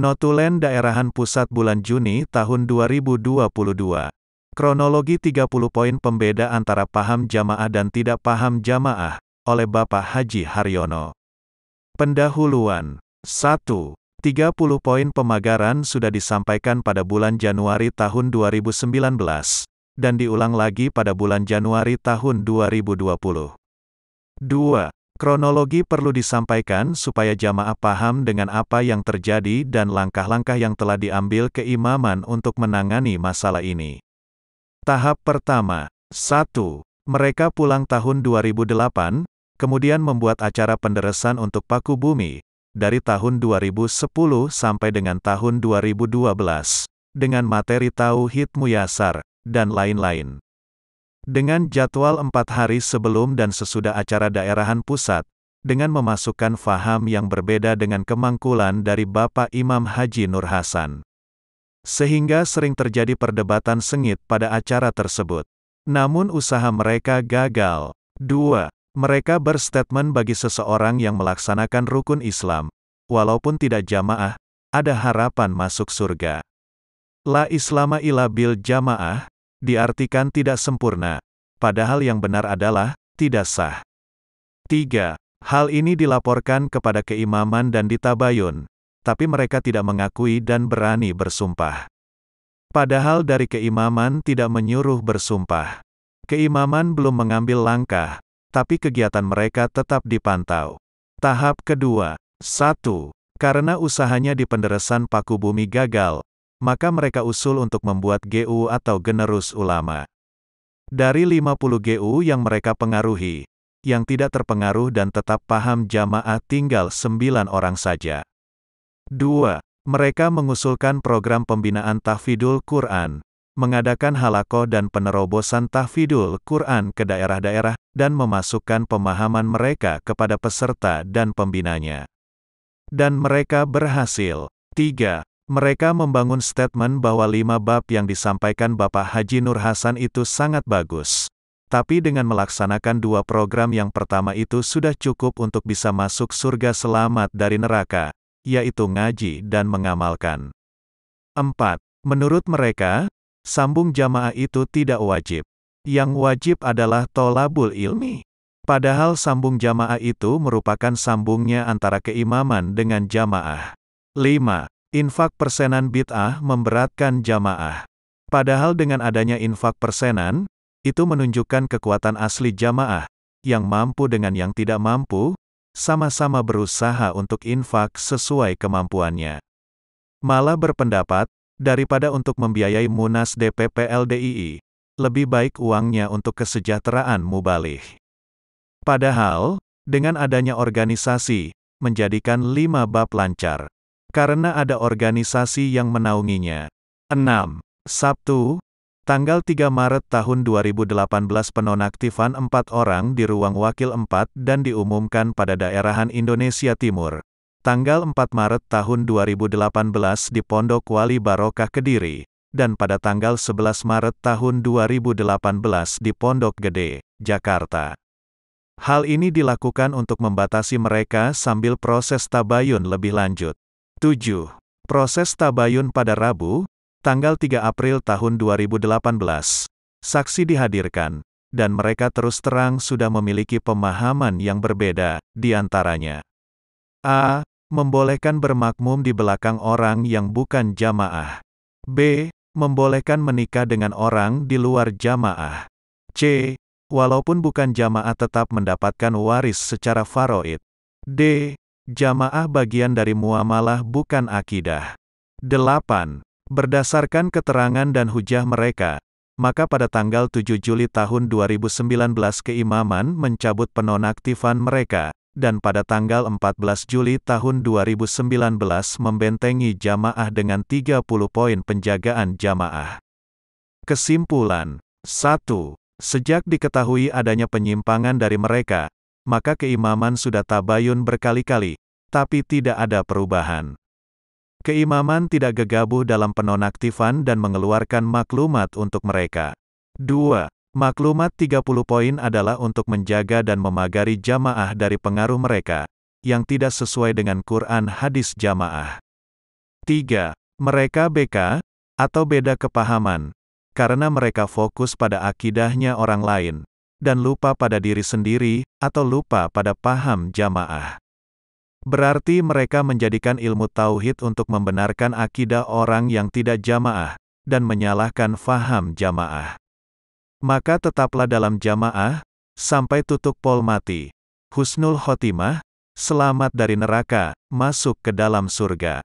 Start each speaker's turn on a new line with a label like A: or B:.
A: Notulen Daerahan Pusat bulan Juni tahun 2022. Kronologi 30 poin pembeda antara paham jamaah dan tidak paham jamaah, oleh Bapak Haji Haryono. Pendahuluan 1. 30 poin pemagaran sudah disampaikan pada bulan Januari tahun 2019, dan diulang lagi pada bulan Januari tahun 2020. 2. Kronologi perlu disampaikan supaya jamaah paham dengan apa yang terjadi dan langkah-langkah yang telah diambil keimaman untuk menangani masalah ini. Tahap pertama, 1. Mereka pulang tahun 2008, kemudian membuat acara penderesan untuk paku bumi, dari tahun 2010 sampai dengan tahun 2012, dengan materi tauhid muyasar, dan lain-lain. Dengan jadwal empat hari sebelum dan sesudah acara daerahan pusat, dengan memasukkan faham yang berbeda dengan kemangkulan dari Bapak Imam Haji Nur Hasan. Sehingga sering terjadi perdebatan sengit pada acara tersebut. Namun usaha mereka gagal. 2. Mereka berstatement bagi seseorang yang melaksanakan rukun Islam, walaupun tidak jamaah, ada harapan masuk surga. La islama ila bil jamaah, diartikan tidak sempurna, padahal yang benar adalah tidak sah. 3. Hal ini dilaporkan kepada keimaman dan ditabayun, tapi mereka tidak mengakui dan berani bersumpah. Padahal dari keimaman tidak menyuruh bersumpah. Keimaman belum mengambil langkah, tapi kegiatan mereka tetap dipantau. Tahap kedua, satu, Karena usahanya di penderesan paku bumi gagal, maka mereka usul untuk membuat GU atau generus ulama. Dari 50 GU yang mereka pengaruhi, yang tidak terpengaruh dan tetap paham jamaah tinggal 9 orang saja. 2. Mereka mengusulkan program pembinaan tahfidul Quran, mengadakan halako dan penerobosan tahfidul Quran ke daerah-daerah, dan memasukkan pemahaman mereka kepada peserta dan pembinanya. Dan mereka berhasil. 3. Mereka membangun statement bahwa lima bab yang disampaikan Bapak Haji Nur Hasan itu sangat bagus. Tapi dengan melaksanakan dua program yang pertama itu sudah cukup untuk bisa masuk surga selamat dari neraka, yaitu ngaji dan mengamalkan. 4. Menurut mereka, sambung jamaah itu tidak wajib. Yang wajib adalah tolabul ilmi. Padahal sambung jamaah itu merupakan sambungnya antara keimaman dengan jamaah. 5. Infak persenan bid'ah memberatkan jamaah. Padahal dengan adanya infak persenan, itu menunjukkan kekuatan asli jamaah, yang mampu dengan yang tidak mampu, sama-sama berusaha untuk infak sesuai kemampuannya. Malah berpendapat, daripada untuk membiayai munas DPP LDII, lebih baik uangnya untuk kesejahteraan mubalih. Padahal, dengan adanya organisasi, menjadikan lima bab lancar karena ada organisasi yang menaunginya. 6. Sabtu, tanggal 3 Maret tahun 2018 penonaktifan 4 orang di ruang wakil 4 dan diumumkan pada daerahan Indonesia Timur. Tanggal 4 Maret tahun 2018 di Pondok Wali Barokah Kediri dan pada tanggal 11 Maret tahun 2018 di Pondok Gede, Jakarta. Hal ini dilakukan untuk membatasi mereka sambil proses tabayun lebih lanjut. 7. Proses tabayun pada Rabu, tanggal 3 April tahun 2018. Saksi dihadirkan, dan mereka terus terang sudah memiliki pemahaman yang berbeda, di antaranya. A. Membolehkan bermakmum di belakang orang yang bukan jamaah. B. Membolehkan menikah dengan orang di luar jamaah. C. Walaupun bukan jamaah tetap mendapatkan waris secara faroid. D. Jamaah bagian dari muamalah bukan akidah. 8. Berdasarkan keterangan dan hujah mereka, maka pada tanggal 7 Juli tahun 2019 keimaman mencabut penonaktifan mereka, dan pada tanggal 14 Juli tahun 2019 membentengi jamaah dengan 30 poin penjagaan jamaah. Kesimpulan 1. Sejak diketahui adanya penyimpangan dari mereka, maka keimaman sudah tabayun berkali-kali, tapi tidak ada perubahan. Keimaman tidak gegabah dalam penonaktifan dan mengeluarkan maklumat untuk mereka. 2. Maklumat 30 poin adalah untuk menjaga dan memagari jamaah dari pengaruh mereka, yang tidak sesuai dengan Quran hadis jamaah. 3. Mereka BK, atau beda kepahaman, karena mereka fokus pada akidahnya orang lain, dan lupa pada diri sendiri, atau lupa pada paham jamaah. Berarti mereka menjadikan ilmu tauhid untuk membenarkan akidah orang yang tidak jamaah, dan menyalahkan faham jamaah. Maka tetaplah dalam jamaah, sampai tutup pol mati. Husnul Khotimah, selamat dari neraka, masuk ke dalam surga.